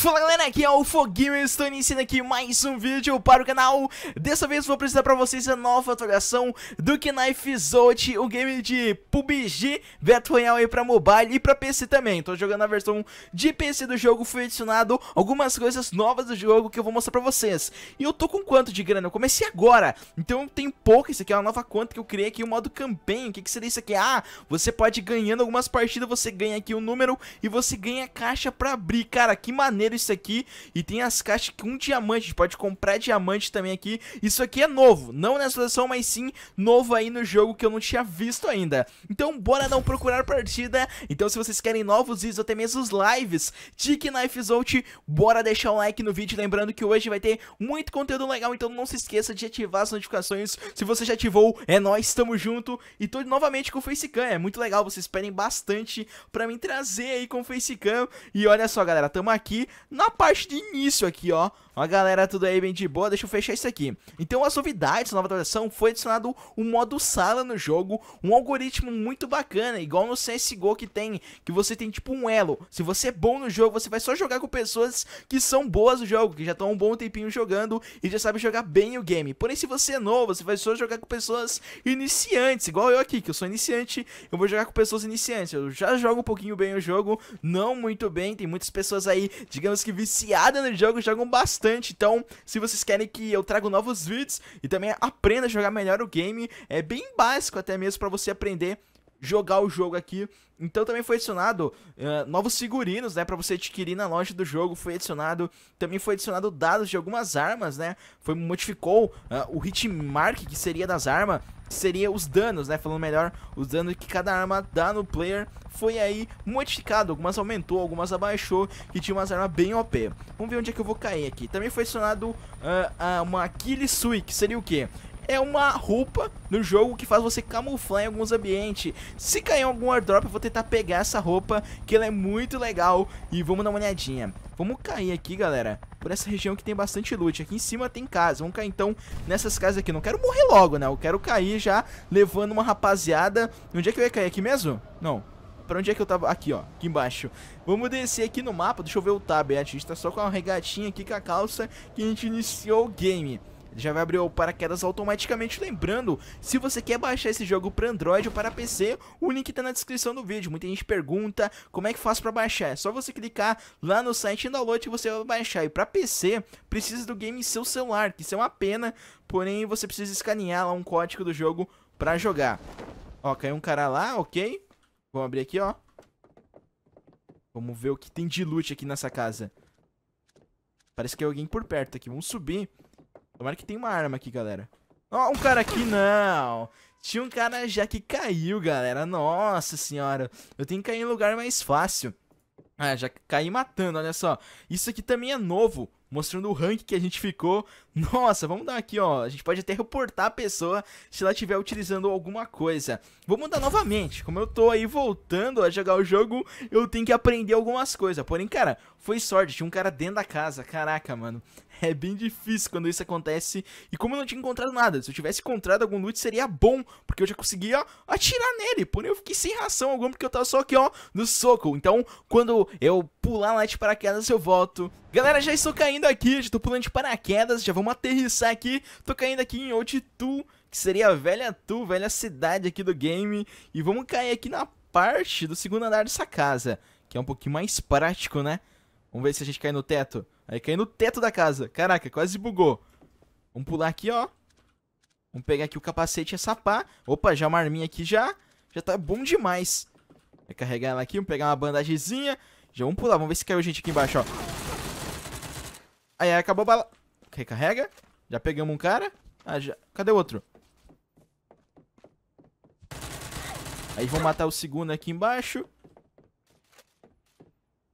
Fala galera, aqui é o Foguinho estou iniciando aqui mais um vídeo para o canal Dessa vez vou apresentar para vocês a nova atualização do Knife Zote O game de PUBG Battle Royale para mobile e para PC também Estou jogando a versão de PC do jogo, foi adicionado algumas coisas novas do jogo que eu vou mostrar para vocês E eu tô com quanto de grana? Eu comecei agora, então tem pouco, isso aqui é uma nova conta que eu criei aqui, o um modo campanha O que, que seria isso aqui? Ah, você pode ganhando algumas partidas, você ganha aqui o um número e você ganha caixa para abrir Cara, que maneiro maneiro isso aqui. E tem as caixas com diamante, a gente pode comprar diamante também aqui. Isso aqui é novo, não nessa versão, mas sim novo aí no jogo que eu não tinha visto ainda. Então bora não procurar partida. Então se vocês querem novos vídeos, até mesmo os lives de Knife Zolt, bora deixar um like no vídeo. Lembrando que hoje vai ter muito conteúdo legal, então não se esqueça de ativar as notificações. Se você já ativou, é nós, tamo junto. E tô novamente com o Facecam, é muito legal, vocês pedem bastante pra mim trazer aí com o Facecam. E olha só, galera, tamo aqui na parte de início aqui, ó. Olá galera, tudo aí bem de boa? Deixa eu fechar isso aqui. Então, as novidades, nova atualização, foi adicionado o um modo sala no jogo, um algoritmo muito bacana, igual no CSGO que tem, que você tem tipo um elo. Se você é bom no jogo, você vai só jogar com pessoas que são boas no jogo, que já estão um bom tempinho jogando e já sabem jogar bem o game. Porém, se você é novo, você vai só jogar com pessoas iniciantes, igual eu aqui, que eu sou iniciante, eu vou jogar com pessoas iniciantes. Eu já jogo um pouquinho bem o jogo, não muito bem, tem muitas pessoas aí, digamos que viciadas no jogo, jogam bastante bastante. Então, se vocês querem que eu traga novos vídeos e também aprenda a jogar melhor o game, é bem básico até mesmo para você aprender jogar o jogo aqui. Então também foi adicionado uh, novos figurinos, né, para você adquirir na loja do jogo. Foi adicionado, também foi adicionado dados de algumas armas, né? Foi modificou uh, o hitmark que seria das armas seria os danos, né? Falando melhor, os danos que cada arma dá no player foi aí modificado. Algumas aumentou, algumas abaixou e tinha umas armas bem OP. Vamos ver onde é que eu vou cair aqui. Também foi adicionado uh, ah, uh, ah, uma Kill Sui, que seria o quê? é uma roupa no jogo que faz você camuflar em alguns ambientes. Se cair algum airdrop, eu vou tentar pegar essa roupa, que ela é muito legal. E vamos dar uma olhadinha. Vamos cair aqui, galera, por essa região que tem bastante loot. Aqui em cima tem casa. Vamos cair, então, nessas casas aqui. Não quero morrer logo, né? Eu quero cair já levando uma rapaziada. Onde é que eu ia cair? Aqui mesmo? Não pra onde é que eu tava? Aqui, ó, aqui embaixo. Vamos descer aqui no mapa, deixa eu ver o tab, a gente tá só com a regatinha aqui com a calça que a gente iniciou o game. Ele já vai abrir o paraquedas automaticamente. Lembrando, se você quer baixar esse jogo para Android ou para PC, o link está na descrição do vídeo. Muita gente pergunta como é que faz para baixar. É só você clicar lá no site em download e você vai baixar. E para PC, precisa do game em seu celular, que isso é uma pena, porém você precisa escanear lá um código do jogo para jogar. Ó, caiu um cara lá, ok. Vamos abrir aqui, ó. Vamos ver o que tem de loot aqui nessa casa. Parece que é alguém por perto aqui. Vamos subir. Tomara que tem uma arma aqui, galera. Ó, oh, um cara aqui, não. Tinha um cara já que caiu, galera. Nossa senhora. Eu tenho que cair em lugar mais fácil. Ah, já caí matando, olha só. Isso aqui também é novo. Mostrando o rank que a gente ficou. Nossa, vamos dar aqui, ó. A gente pode até reportar a pessoa se ela estiver utilizando alguma coisa. Vou mudar novamente. Como eu tô aí voltando a jogar o jogo, eu tenho que aprender algumas coisas. Porém, cara, foi sorte. Tinha um cara dentro da casa. Caraca, mano. é bem difícil quando isso acontece. E como eu não tinha encontrado nada, se eu tivesse encontrado algum loot seria bom, porque eu já conseguia atirar nele. Porém, eu fiquei sem ração alguma, porque eu tava só aqui, ó, no soco. Então, quando eu pular lá de paraquedas, eu volto. Galera, já estou caindo aqui, já estou pulando de paraquedas, já vamos aterrissar aqui. Tô caindo aqui em Otitu, que seria a velha Tu, velha cidade aqui do game. E vamos cair aqui na parte do segundo andar dessa casa, que é um pouquinho mais prático, né? Vamos ver se a gente cai no teto. Aí caiu no teto da casa. Caraca, quase bugou. Vamos pular aqui, ó. Vamos pegar aqui o capacete e essa pá. Opa, já uma arminha aqui já. Já tá bom demais. Vai carregar ela aqui, vamos pegar uma bandagezinha. Já vamos pular, vamos ver se caiu gente aqui embaixo, ó. Aí, acabou a bala. Recarrega. Já pegamos um cara. Ah, já... Cadê o outro? Aí vamos matar o segundo aqui embaixo.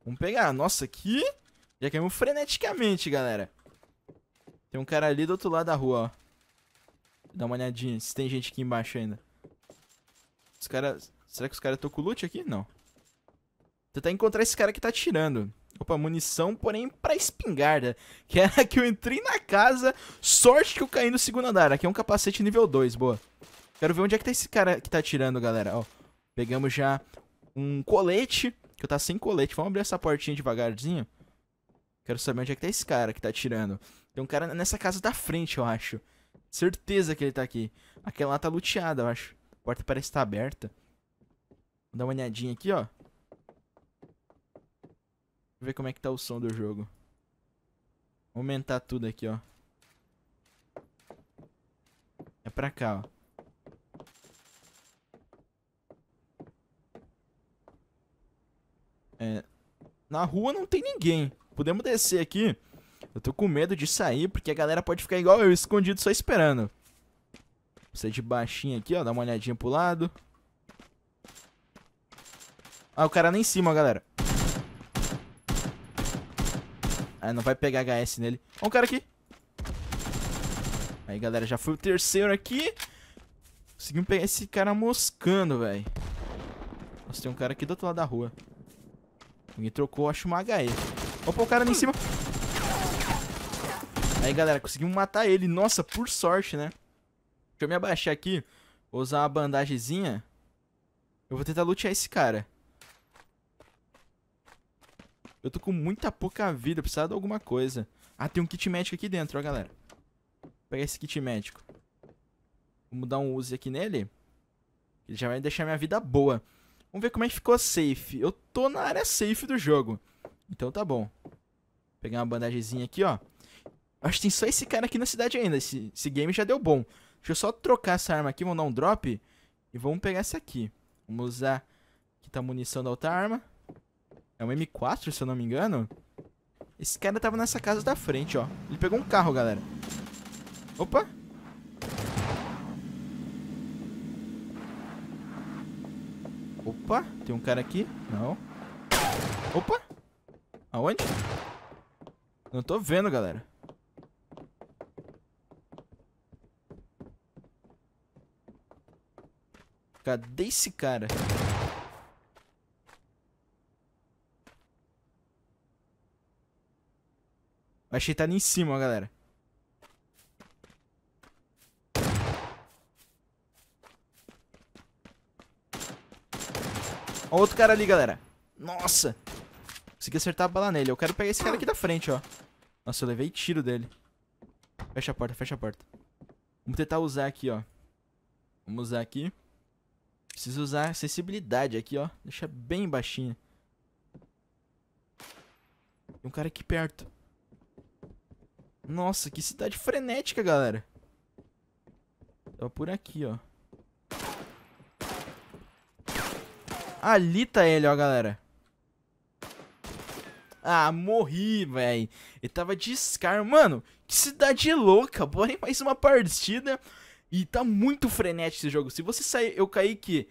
Vamos pegar. Nossa, aqui... Já caímos freneticamente, galera. Tem um cara ali do outro lado da rua, ó. Dá uma olhadinha se tem gente aqui embaixo ainda. Os caras... Será que os caras estão com loot aqui? Não. Tentar encontrar esse cara que tá atirando. Opa, munição, porém pra espingarda. Que era é que eu entrei na casa. Sorte que eu caí no segundo andar. Aqui é um capacete nível 2, boa. Quero ver onde é que tá esse cara que tá atirando, galera. Ó, pegamos já um colete. Que eu tá sem colete. Vamos abrir essa portinha devagarzinho. Quero saber onde é que tá esse cara que tá atirando. Tem um cara nessa casa da frente, eu acho. Certeza que ele tá aqui. Aquela lá tá luteada, eu acho. A porta parece estar tá aberta. Vou dar uma olhadinha aqui, ó. Deixa eu ver como é que tá o som do jogo. Vou aumentar tudo aqui, ó. É pra cá, ó. É... Na rua não tem ninguém podemos descer aqui. Eu tô com medo de sair, porque a galera pode ficar igual eu, escondido, só esperando. Você de baixinho aqui, ó. Dá uma olhadinha pro lado. Ah, o cara é lá em cima, galera. Ah, não vai pegar HS nele. Ó, um cara aqui. Aí, galera, já foi o terceiro aqui. Conseguimos pegar esse cara moscando, velho. Nossa, tem um cara aqui do outro lado da rua. Alguém trocou, acho, uma HE. Opa, o cara ali em cima. Aí, galera, conseguimos matar ele. Nossa, por sorte, né? Deixa eu me abaixar aqui. Vou usar uma bandagezinha. Eu vou tentar lutear esse cara. Eu tô com muita pouca vida. Eu precisava de alguma coisa. Ah, tem um kit médico aqui dentro, ó, galera. Vou pegar esse kit médico. Vamos dar um use aqui nele. Ele já vai deixar minha vida boa. Vamos ver como é que ficou safe. Eu tô na área safe do jogo. Então tá bom. Pegar uma bandagezinha aqui, ó. Acho que tem só esse cara aqui na cidade ainda. Esse, esse game já deu bom. Deixa eu só trocar essa arma aqui, vamos dar um drop. E vamos pegar essa aqui. Vamos usar aqui tá a munição da outra arma. É um M4, se eu não me engano. Esse cara tava nessa casa da frente, ó. Ele pegou um carro, galera. Opa! Opa, tem um cara aqui. Não. Opa! Aonde? Não tô vendo, galera. Cadê esse cara? Achei que tá ali em cima, ó, galera. Ó, outro cara ali, galera. Nossa! Consegui acertar a bala nele. Eu quero pegar esse cara aqui da frente, ó. Nossa, eu levei tiro dele. Fecha a porta, fecha a porta. Vamos tentar usar aqui, ó. Vamos usar aqui. Preciso usar sensibilidade aqui, ó. Deixa bem baixinho. Tem um cara aqui perto. Nossa, que cidade frenética, galera. Tava por aqui, ó. Ali tá ele, ó, galera. Ah, morri, velho. Ele tava de Scar. Mano, que cidade louca. Bora em mais uma partida. E tá muito frenético esse jogo. Se você sair, eu caí que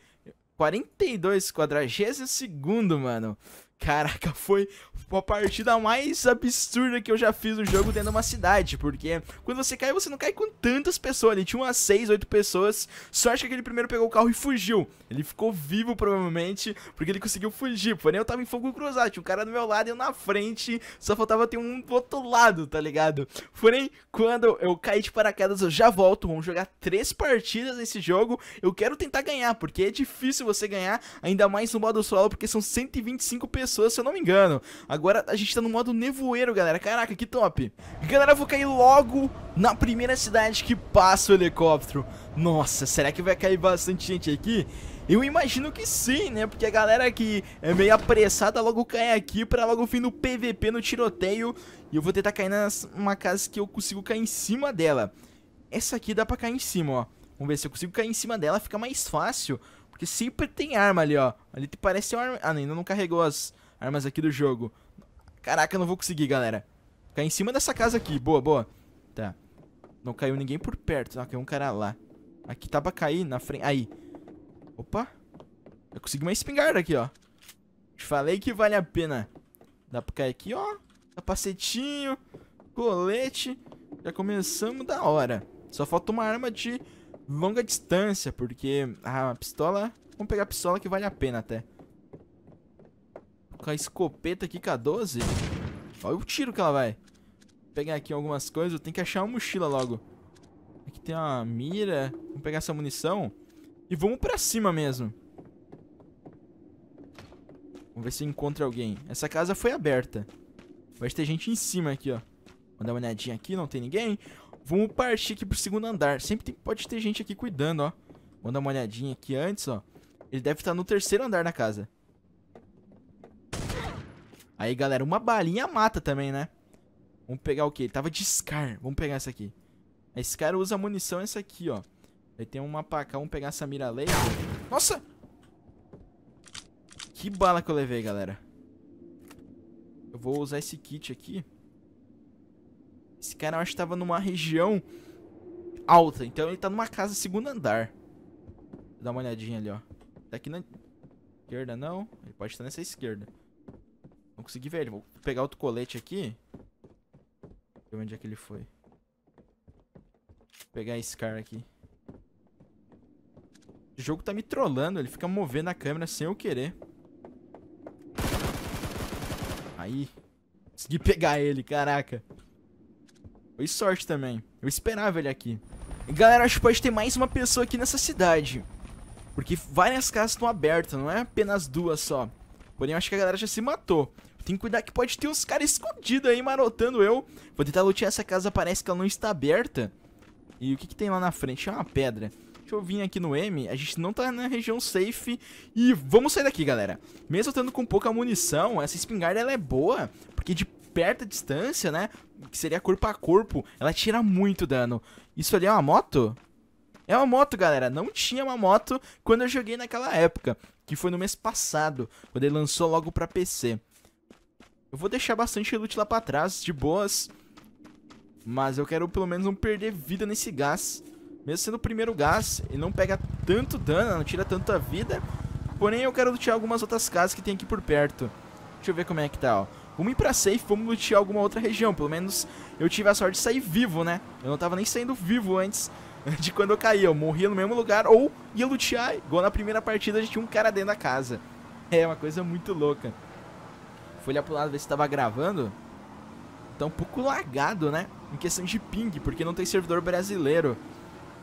42 quadragésimo segundo, mano. Caraca, foi uma partida mais absurda que eu já fiz no jogo dentro de uma cidade, porque quando você cai, você não cai com tantas pessoas, ali tinha umas 6, 8 pessoas, Só acho que aquele primeiro pegou o carro e fugiu, ele ficou vivo provavelmente, porque ele conseguiu fugir, porém eu tava em fogo cruzado, tinha um cara do meu lado e eu na frente, só faltava ter um do outro lado, tá ligado? Porém, quando eu caí de paraquedas, eu já volto, vamos jogar três partidas nesse jogo, eu quero tentar ganhar, porque é difícil você ganhar, ainda mais no modo solo, porque são 125 pessoas, pessoas, se eu não me engano. Agora a gente tá no modo nevoeiro, galera. Caraca, que top. Galera, eu vou cair logo na primeira cidade que passa o helicóptero. Nossa, será que vai cair bastante gente aqui? Eu imagino que sim, né? Porque a galera que é meio apressada logo cai aqui pra logo fim no PVP, no tiroteio. E eu vou tentar cair numa casa que eu consigo cair em cima dela. Essa aqui dá pra cair em cima, ó. Vamos ver se eu consigo cair em cima dela, fica mais fácil. Porque sempre tem arma ali, ó. Ali parece uma arma... Ah, ainda não carregou as, Armas aqui do jogo. Caraca, eu não vou conseguir, galera. Cai em cima dessa casa aqui. Boa, boa. Tá. Não caiu ninguém por perto. Ah, caiu um cara lá. Aqui tá pra cair na frente. Aí. Opa. Eu consegui uma espingarda aqui, ó. Te falei que vale a pena. Dá pra cair aqui, ó. Capacetinho. Colete. Já começamos da hora. Só falta uma arma de longa distância, porque a ah, pistola... Vamos pegar a pistola que vale a pena até com a escopeta aqui com a 12. Olha o tiro que ela vai. Vou pegar aqui algumas coisas. Eu tenho que achar uma mochila logo. Aqui tem uma mira. Vamos pegar essa munição. E vamos pra cima mesmo. Vamos ver se encontra alguém. Essa casa foi aberta. Vai ter gente em cima aqui, ó. Vou dar uma olhadinha aqui, não tem ninguém. Vamos partir aqui pro segundo andar. Sempre tem, pode ter gente aqui cuidando, ó. Vou dar uma olhadinha aqui antes, ó. Ele deve estar tá no terceiro andar da casa. Aí, galera, uma balinha mata também, né? Vamos pegar o quê? Ele tava de Scar. Vamos pegar essa aqui. Esse cara usa munição essa aqui, ó. Aí tem uma pra cá. Vamos pegar essa mira laser. Nossa! Que bala que eu levei, galera. Eu vou usar esse kit aqui. Esse cara, eu acho que tava numa região alta. Então ele tá numa casa segundo andar. Vou dar uma olhadinha ali, ó. Tá aqui na esquerda, não. Ele pode estar nessa esquerda consegui ver ele. Vou pegar outro colete aqui. Ver onde é que ele foi. Vou pegar esse cara aqui. O jogo tá me trollando. Ele fica movendo a câmera sem eu querer. Aí. Consegui pegar ele, caraca. Foi sorte também. Eu esperava ele aqui. Galera, acho que pode ter mais uma pessoa aqui nessa cidade. Porque várias casas estão abertas, não é apenas duas só. Porém, acho que a galera já se matou. Tem que cuidar que pode ter uns caras escondidos aí marotando eu. Vou tentar lutear essa casa, parece que ela não está aberta. E o que, que tem lá na frente? É uma pedra. Deixa eu vir aqui no M, a gente não tá na região safe E vamos sair daqui, galera Mesmo estando com pouca munição, essa espingarda ela é boa Porque de perto, perta distância, né, que seria corpo a corpo Ela tira muito dano Isso ali é uma moto? É uma moto, galera, não tinha uma moto quando eu joguei naquela época Que foi no mês passado, quando ele lançou logo pra PC eu vou deixar bastante loot lá pra trás, de boas. Mas eu quero pelo menos não perder vida nesse gás. Mesmo sendo o primeiro gás, ele não pega tanto dano, não tira tanta vida. Porém, eu quero lutear algumas outras casas que tem aqui por perto. Deixa eu ver como é que tá, ó. Vamos ir pra safe, vamos lutear alguma outra região. Pelo menos eu tive a sorte de sair vivo, né? Eu não tava nem saindo vivo antes de quando eu caí. Eu morria no mesmo lugar ou ia lutear. Igual na primeira partida, a gente tinha um cara dentro da casa. É uma coisa muito louca. Foi olhar pro lado ver se tava gravando. Tá um pouco lagado, né? Em questão de ping, porque não tem servidor brasileiro.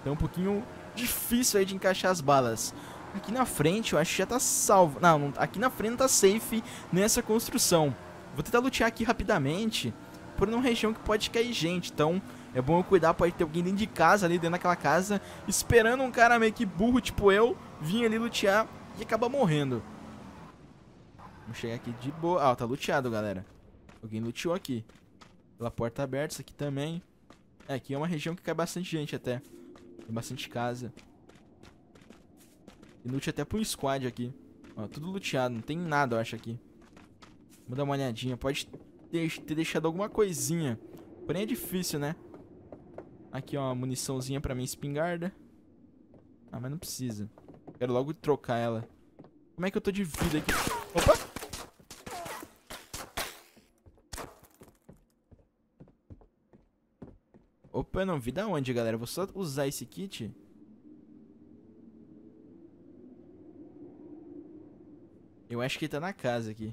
Então é um pouquinho difícil aí de encaixar as balas. Aqui na frente eu acho que já tá salvo. Não, não aqui na frente tá safe nessa construção. Vou tentar lutear aqui rapidamente. Por uma região que pode cair gente. Então é bom eu cuidar, pode ter alguém dentro de casa ali, dentro daquela casa. Esperando um cara meio que burro tipo eu vir ali lutear e acabar morrendo. Vamos chegar aqui de boa. Ah, tá luteado, galera. Alguém luteou aqui. Pela porta aberta, isso aqui também. É, aqui é uma região que cai bastante gente até. Tem bastante casa. E loot até pro squad aqui. Ó, tudo luteado. Não tem nada, eu acho, aqui. Vamos dar uma olhadinha. Pode ter deixado alguma coisinha. Porém é difícil, né? Aqui, ó, uma muniçãozinha pra minha espingarda. Ah, mas não precisa. Quero logo trocar ela. Como é que eu tô de vida aqui? Opa! Eu não vi da onde, galera. Vou só usar esse kit. Eu acho que ele tá na casa aqui.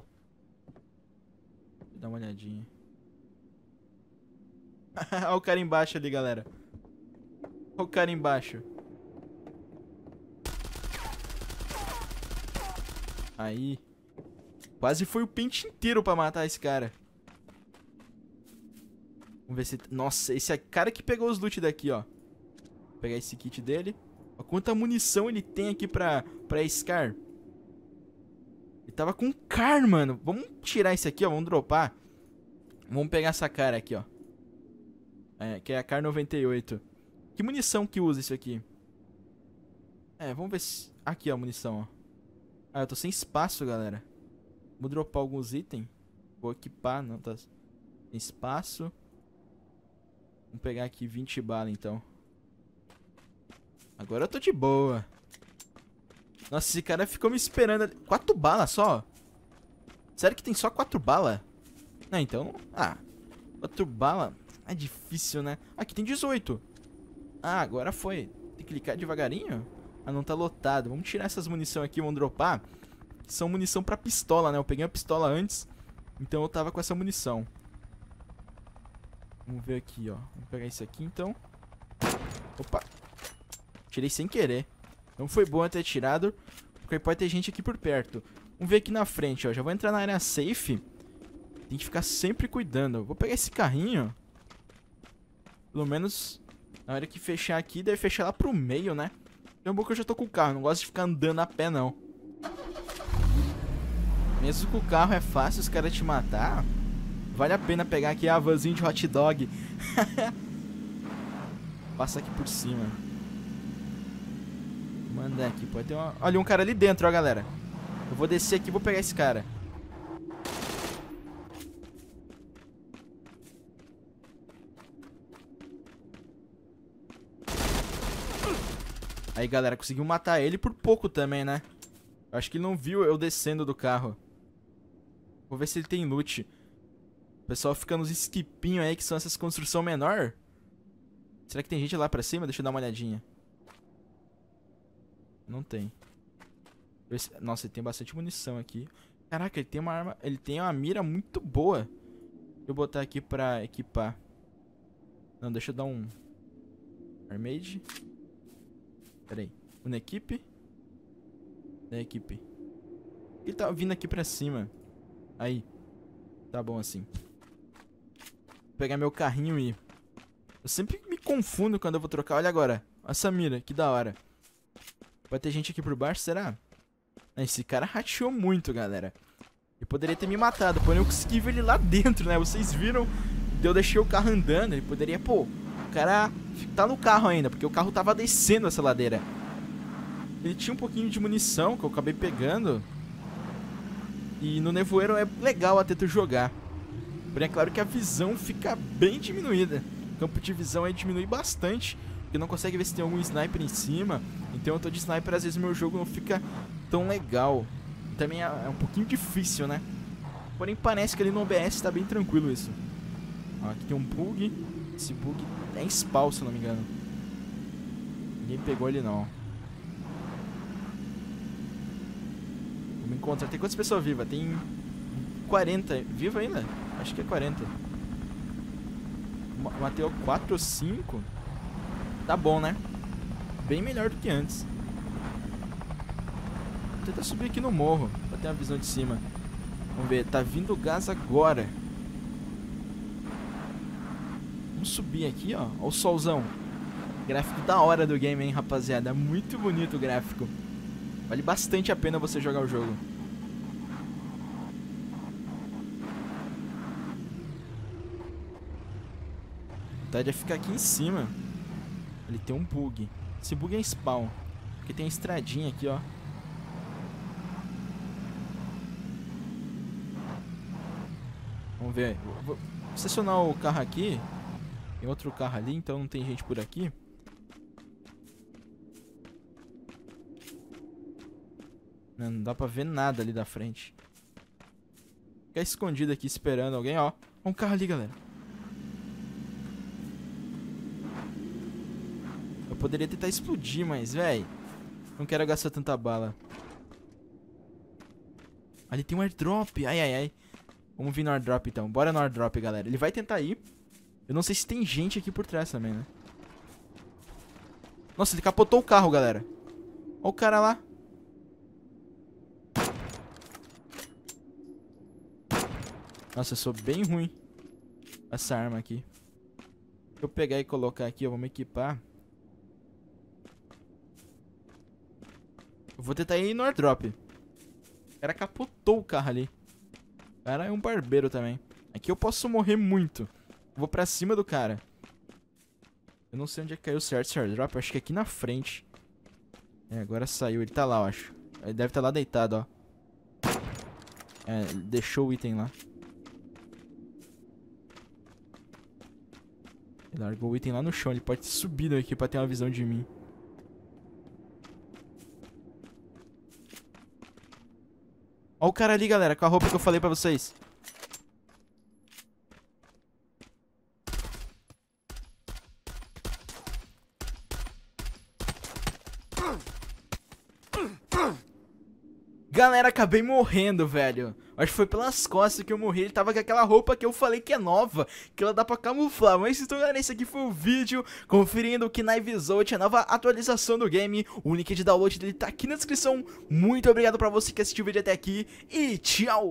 Dá dar uma olhadinha. Olha o cara embaixo ali, galera. Olha o cara embaixo. Aí. Quase foi o pente inteiro pra matar esse cara. Vamos ver se... Nossa, esse é cara que pegou os loot daqui, ó. Vou pegar esse kit dele. Ó, quanta munição ele tem aqui pra, pra Scar. Ele tava com car, mano. Vamos tirar esse aqui, ó. Vamos dropar. Vamos pegar essa cara aqui, ó. É, que é a car 98. Que munição que usa isso aqui? É, vamos ver se... Aqui, ó, a munição, ó. Ah, eu tô sem espaço, galera. Vou dropar alguns itens. Vou equipar, não, tá... Tem espaço. Vamos pegar aqui 20 balas, então. Agora eu tô de boa. Nossa, esse cara ficou me esperando ali. Quatro balas só? Sério que tem só quatro balas? Não, então... Ah, quatro balas... Ah, é difícil, né? Aqui tem 18. Ah, agora foi. Tem que clicar devagarinho? Ah, não tá lotado. Vamos tirar essas munição aqui, vamos dropar. são munição pra pistola, né? Eu peguei a pistola antes, então eu tava com essa munição. Vamos ver aqui, ó. Vamos pegar esse aqui, então. Opa! Tirei sem querer. Não foi bom ter tirado, porque pode ter gente aqui por perto. Vamos ver aqui na frente, ó. Já vou entrar na área safe. Tem que ficar sempre cuidando. Vou pegar esse carrinho. Pelo menos na hora que fechar aqui, deve fechar lá pro meio, né? Tem então, é bom que eu já tô com o carro. Não gosto de ficar andando a pé, não. Mesmo com o carro é fácil os caras te matar. Vale a pena pegar aqui a vanzinha de hot dog. Passa aqui por cima. Manda aqui, pode ter uma... Olha, um cara ali dentro, ó, galera. Eu vou descer aqui e vou pegar esse cara. Aí, galera, conseguiu matar ele por pouco também, né? Eu acho que ele não viu eu descendo do carro. Vou ver se ele tem loot pessoal fica nos esquipinhos aí, que são essas construções menor. Será que tem gente lá pra cima? Deixa eu dar uma olhadinha. Não tem. Nossa, ele tem bastante munição aqui. Caraca, ele tem uma arma... Ele tem uma mira muito boa. Deixa eu botar aqui pra equipar. Não, deixa eu dar um... Armade. Pera aí. Uma equipe. Na equipe. Ele tá vindo aqui pra cima. Aí. Tá bom assim pegar meu carrinho e ir. Eu sempre me confundo quando eu vou trocar. Olha agora. essa mira que da hora. Vai ter gente aqui por baixo, será? Ah, esse cara rateou muito, galera. Ele poderia ter me matado, porém eu consegui ver ele lá dentro, né? Vocês viram? Eu deixei o carro andando, ele poderia... Pô, o cara tá no carro ainda, porque o carro tava descendo essa ladeira. Ele tinha um pouquinho de munição que eu acabei pegando. E no nevoeiro é legal até tu jogar. Porém, é claro que a visão fica bem diminuída. O campo de visão aí diminui bastante. Porque não consegue ver se tem algum sniper em cima. Então eu tô de sniper, às vezes meu jogo não fica tão legal. Também é, é um pouquinho difícil, né? Porém, parece que ali no OBS tá bem tranquilo isso. Ó, aqui tem um bug. Esse bug é em spawn, se não me engano. Ninguém pegou ele não. Vamos encontrar. Tem quantas pessoas vivas? Tem 40. Viva ainda? Acho que é 40. Mateu 4 ou 5. Tá bom, né? Bem melhor do que antes. Vou tentar subir aqui no morro, pra ter uma visão de cima. Vamos ver, tá vindo gás agora. Vamos subir aqui, ó. Olha o solzão. Gráfico da hora do game, hein, rapaziada. Muito bonito o gráfico. Vale bastante a pena você jogar o jogo. vontade é ficar aqui em cima. Ele tem um bug. Esse bug é spawn. Porque tem a estradinha aqui, ó. Vamos ver. Vou estacionar o carro aqui. Tem outro carro ali, então não tem gente por aqui. Não, não dá pra ver nada ali da frente. Ficar escondido aqui esperando alguém, ó. Um carro ali, galera. Poderia tentar explodir, mas, velho. Não quero gastar tanta bala. Ali tem um airdrop. Ai, ai, ai. Vamos vir no airdrop, então. Bora no airdrop, galera. Ele vai tentar ir. Eu não sei se tem gente aqui por trás também, né? Nossa, ele capotou o carro, galera. Olha o cara lá. Nossa, eu sou bem ruim. Essa arma aqui. Deixa eu pegar e colocar aqui. Eu vou me equipar. Vou tentar ir no airdrop. O cara capotou o carro ali. O cara é um barbeiro também. Aqui eu posso morrer muito. vou pra cima do cara. Eu não sei onde é que caiu certo esse airdrop. acho que é aqui na frente. É, agora saiu. Ele tá lá, eu acho. Ele deve estar tá lá deitado, ó. É, deixou o item lá. Ele largou o item lá no chão. Ele pode ter subido aqui pra ter uma visão de mim. Olha o cara ali, galera, com a roupa que eu falei pra vocês. Galera, acabei morrendo, velho. Acho que foi pelas costas que eu morri. Ele tava com aquela roupa que eu falei que é nova, que ela dá pra camuflar. Mas então, galera, esse aqui foi o vídeo conferindo o na Zolt, a nova atualização do game. O link de download dele tá aqui na descrição. Muito obrigado pra você que assistiu o vídeo até aqui e tchau!